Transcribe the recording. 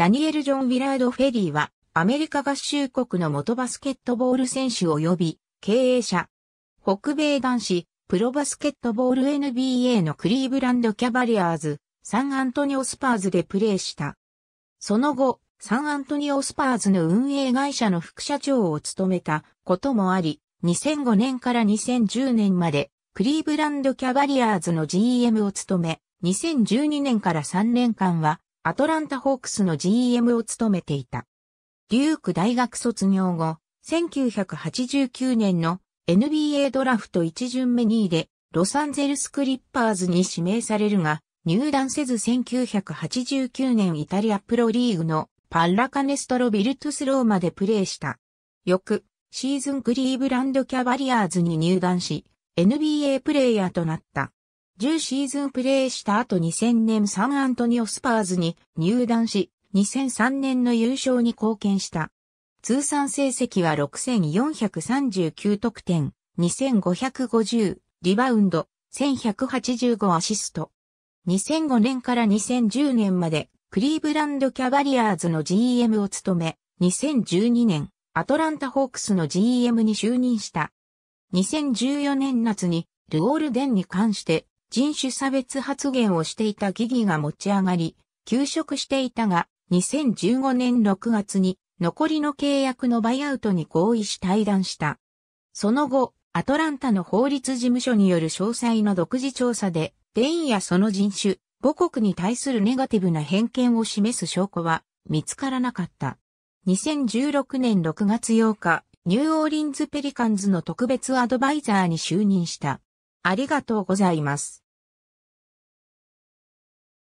ダニエル・ジョン・ウィラード・フェリーは、アメリカ合衆国の元バスケットボール選手及び経営者。北米男子、プロバスケットボール NBA のクリーブランド・キャバリアーズ、サンアントニオ・スパーズでプレーした。その後、サンアントニオ・スパーズの運営会社の副社長を務めたこともあり、2005年から2010年まで、クリーブランド・キャバリアーズの GM を務め、2012年から3年間は、アトランタホークスの GM を務めていた。デューク大学卒業後、1989年の NBA ドラフト1巡目2位でロサンゼルスクリッパーズに指名されるが、入団せず1989年イタリアプロリーグのパッラカネストロビルトゥスローマでプレーした。翌、シーズンクリーブランドキャバリアーズに入団し、NBA プレイヤーとなった。10シーズンプレーした後2000年サンアントニオスパーズに入団し、2003年の優勝に貢献した。通算成績は6439得点、2550リバウンド、1185アシスト。2005年から2010年までクリーブランドキャバリアーズの GM を務め、2012年アトランタホークスの GM に就任した。2014年夏にルオールデンに関して人種差別発言をしていた疑義が持ち上がり、休職していたが、2015年6月に残りの契約のバイアウトに合意し退団した。その後、アトランタの法律事務所による詳細の独自調査で、デインやその人種、母国に対するネガティブな偏見を示す証拠は見つからなかった。2016年6月8日、ニューオーリンズ・ペリカンズの特別アドバイザーに就任した。ありがとうございます。